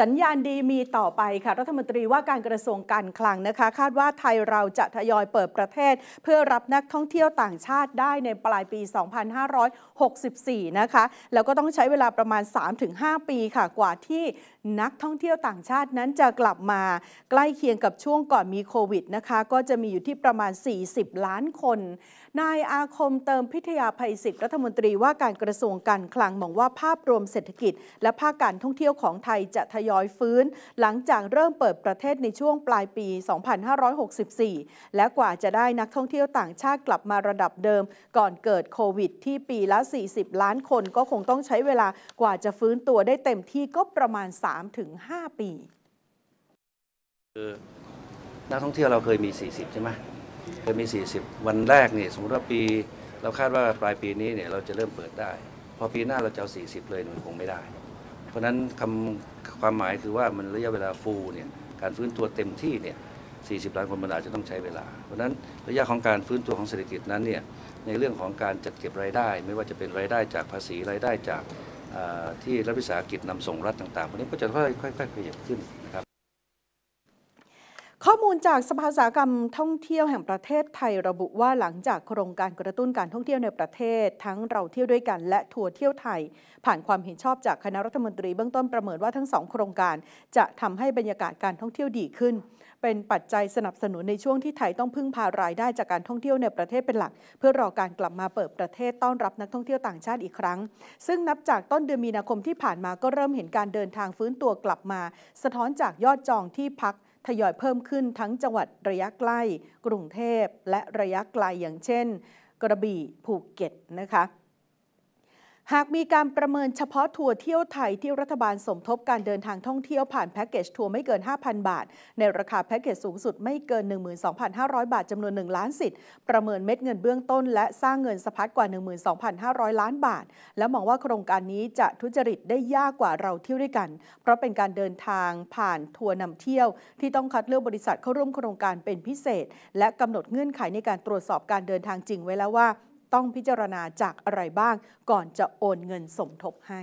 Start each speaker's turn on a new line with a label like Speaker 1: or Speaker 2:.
Speaker 1: สัญญาณดีมีต่อไปค่ะรัฐมนตรีว่าการกระทรวงการคลังนะคะ คาดว่าไทยเราจะทยอยเปิดประเทศเพื่อรับนักท่องเที่ยวต่างชาติได้ในปลายปี 2564 นะคะแล้วก็ต้องใช้เวลาประมาณ 3-5 ปีค่ะกว่าที่นักท่องเที่ยวต่างชาตินั้นจะกลับมา ใกล้เคียงกับช่วงก่อนมีโควิดนะคะ ก็จะมีอยู่ที่ประมาณ 40 ล้านคน นายอาคมเติมพิทยาภัยศิษย์รัฐมนตรีว่าการกระทรวงการคลังมองว่าภาพรวมเศรษฐกิจ และภาคการท่องเที่ยวของไทยจะทยอยฟื้นหลังจากเริ่มเปิดประเทศในช่วงปลายปี 2564 และกว่าจะได้นักท่องเที่ยวต่างชาติกลับมาระดับเดิม ก่อนเกิดโควิด ที่ปีละ 40 ล้านคนก็คงต้องใช้เวลากว่าจะฟื้นตัวได้เต็มที่ก็ประมาณ 3-5 ปี
Speaker 2: คอนักท่องเที่ยวเราเคยมี 40 ใช่ไหมเคยมี 40 วันแรกนี่สมมติว่าปีเราคาดว่าปลายปีนี้เนี่ยเราจะเริ่มเปิดได้พอปีหน้าเราจะเอา40 เลยมันคงไม่ได้เพราะนั้นคำความหมายคือว่ามันระยะเวลาฟูเนี่ยการฟื้นตัวเต็มที่เนี่ย40 ล้านคนมันอาจจะต้องใช้เวลาเพราะนั้นระยะของการฟื้นตัวของเศรษฐกิจนั้นเนี่ยในเรื่องของการจัดเก็บรายได้ ไม่ว่าจะเป็นรายได้จากภาษีรายได้จากที่รัฐวิสาหกิจนำส่งรัฐต่างๆพวกนี้ก็จะค่อยๆขยับขึ้นนะครับ
Speaker 1: ข้อมูลจากสภาสากรรมท่องเที่ยวแห่งประเทศไทยระบุว่าหลังจากโครงการกระตุ้นการท่องเที่ยวในประเทศ ทั้งเราเที่ยวด้วยกันและทัวร์เที่ยวไทย ผ่านความเห็นชอบจากคณะรัฐมนตรีเบื้องต้นประเมินว่าทั้งสองโครงการจะทำให้บรรยากาศการท่องเที่ยวดีขึ้น เป็นปัจจัยสนับสนุนในช่วงที่ไทยต้องพึ่งพารายได้จากการท่องเที่ยวในประเทศเป็นหลัก เพื่อรอการกลับมาเปิดประเทศต้อนรับนักท่องเที่ยวต่างชาติอีกครั้ง ซึ่งนับจากต้นเดือนมีนาคมที่ผ่านมาก็เริ่มเห็นการเดินทางฟื้นตัวกลับมา สะท้อนจากยอดจองที่พักทยอยเพิ่มขึ้นทั้งจังหวัดระยะใกล้กรุงเทพ และระยะไกลอย่างเช่น กระบี่ภูเก็ตนะคะหากมีการประเมินเฉพาะทัวร์เที่ยวไทยที่รัฐบาลสมทบการเดินทางท่องเที่ยวผ่านแพ็กเกจทัวร์ไม่เกิน 5,000 บาท ในราคาแพ็กเกจสูงสุดไม่เกิน 12,500 บาท จำนวน1ล้านสิทธิ์ประเมินเม็ดเงินเบื้องต้น และสร้างเงินสะพัดกว่า 12,500 ล้านบาท และมองว่าโครงการนี้จะทุจริตได้ยากกว่าเราเที่ยวด้วยกันเพราะเป็นการเดินทางผ่านทัวร์นำเที่ยว ที่ต้องคัดเลือกบริษัทเข้าร่วมโครงการเป็นพิเศษ และกำหนดเงื่อนไขในการตรวจสอบการเดินทางจริงไว้แล้วว่าต้องพิจารณาจากอะไรบ้างก่อนจะโอนเงินสมทบให้